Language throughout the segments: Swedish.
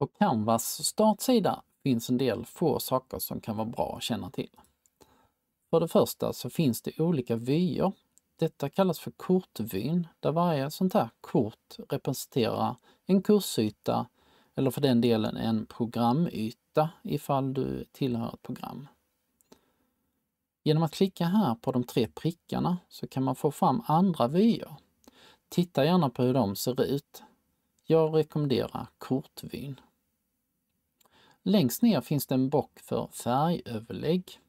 På Canvas startsida finns en del få saker som kan vara bra att känna till. För det första så finns det olika vyer. Detta kallas för kortvyn, där varje sånt här kort representerar en kursyta eller för den delen en programyta ifall du tillhör ett program. Genom att klicka här på de tre prickarna så kan man få fram andra vyer. Titta gärna på hur de ser ut. Jag rekommenderar kortvyn. Längst ner finns det en bock för färgöverlägg.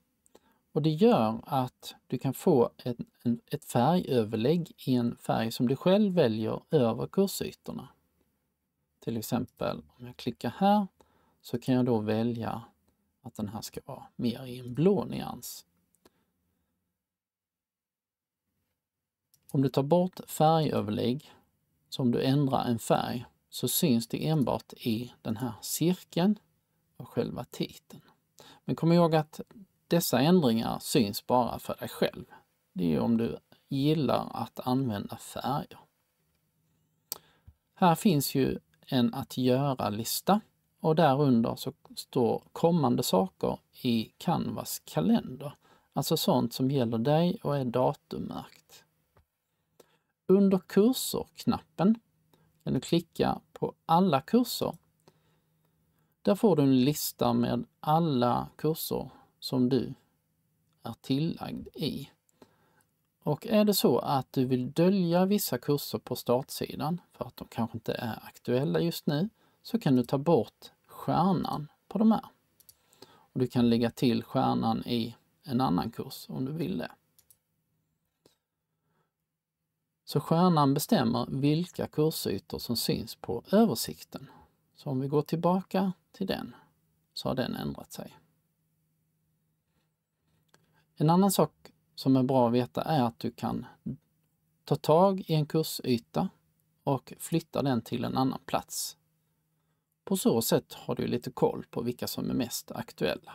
Och det gör att du kan få ett, ett färgöverlägg i en färg som du själv väljer över kursytorna. Till exempel om jag klickar här så kan jag då välja att den här ska vara mer i en blå nyans. Om du tar bort färgöverlägg, så om du ändrar en färg, så syns det enbart i den här cirkeln av själva titeln. Men kom ihåg att dessa ändringar syns bara för dig själv. Det är om du gillar att använda färger. Här finns ju en att göra-lista och därunder så står kommande saker i Canvas kalender. Alltså sånt som gäller dig och är datummärkt. Under kurser-knappen kan du klicka på alla kurser där får du en lista med alla kurser som du är tillagd i. Och är det så att du vill dölja vissa kurser på startsidan för att de kanske inte är aktuella just nu, så kan du ta bort stjärnan på de här. Och du kan lägga till stjärnan i en annan kurs om du vill det. Så stjärnan bestämmer vilka kursytor som syns på översikten så om vi går tillbaka till den så har den ändrat sig. En annan sak som är bra att veta är att du kan ta tag i en kursyta och flytta den till en annan plats. På så sätt har du lite koll på vilka som är mest aktuella.